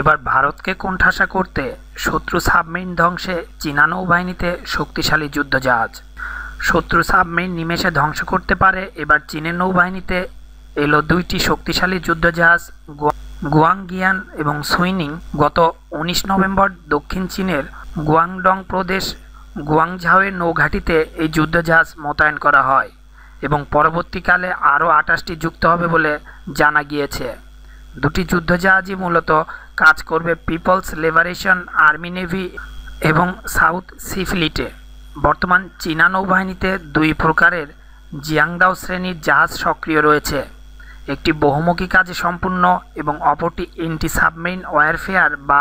এবার ভারতকে কোণঠাসা করতে শত্রু সাবমেরিন ধ্বংসে চীনা নৌবাহিনীতে শক্তিশালী যুদ্ধজাহাজ শত্রু সাবমেরিন নিমেষে ধ্বংস করতে পারে এবার চীনের নৌবাহিনীতে এলো দুইটি শক্তিশালী যুদ্ধজাহাজ গুয়াংগিয়ান এবং সুইনিং গত উনিশ নভেম্বর দক্ষিণ চীনের গুয়াংডং প্রদেশ গুয়াংঝাওয়ের নৌঘাটিতে এই যুদ্ধজাহাজ মোতায়েন করা হয় এবং পরবর্তীকালে আরও আটাশটি যুক্ত হবে বলে জানা গিয়েছে দুটি যুদ্ধজাহাজই মূলত কাজ করবে পিপলস লিবারেশন আর্মি নেভি এবং সাউথ সি ফ্লিটে বর্তমান চীনা নৌবাহিনীতে দুই প্রকারের জিয়াংদাও শ্রেণীর জাহাজ সক্রিয় রয়েছে একটি বহুমুখী কাজে সম্পূর্ণ এবং অপরটি এন্টি সাবমেরিন ওয়ারফেয়ার বা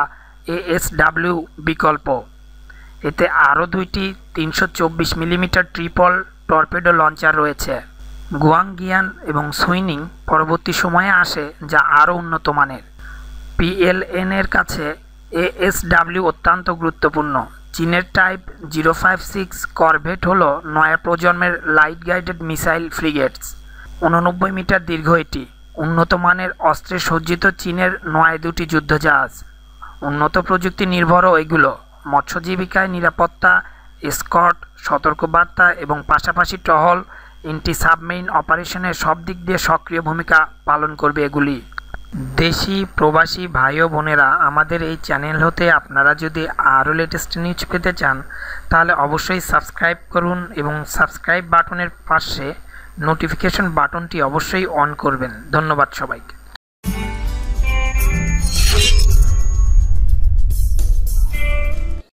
এএসডাব্লিউ বিকল্প এতে আরও দুইটি তিনশো মিলিমিটার ট্রিপল টর্পেডো লঞ্চার রয়েছে গুয়াংগিয়ান এবং সুইনিং পরবর্তী সময়ে আসে যা আরও উন্নত মানের পিএলএনের কাছে এএসডাব্লিউ অত্যন্ত গুরুত্বপূর্ণ চীনের type zero five six corvette হল নয়া প্রজন্মের লাইট গাইডেড মিসাইল ফ্রিগেটস উননব্বই মিটার দীর্ঘ এটি উন্নত মানের অস্ত্রে সজ্জিত চীনের নয় দুটি যুদ্ধজাহাজ উন্নত প্রযুক্তি নির্ভরও এগুলো মৎস্যজীবিকায় নিরাপত্তা স্কট সতর্কবার্তা এবং পাশাপাশি টহল এন্টি সাবমেরিন অপারেশনে সব দিক দিয়ে সক্রিয় ভূমিকা পালন করবে এগুলি দেশি প্রবাসী ভাই ও বোনেরা আমাদের এই চ্যানেল হতে আপনারা যদি আরও লেটেস্ট নিউজ পেতে চান তাহলে অবশ্যই সাবস্ক্রাইব করুন এবং সাবস্ক্রাইব বাটনের পাশে নোটিফিকেশন বাটনটি অবশ্যই অন করবেন ধন্যবাদ সবাইকে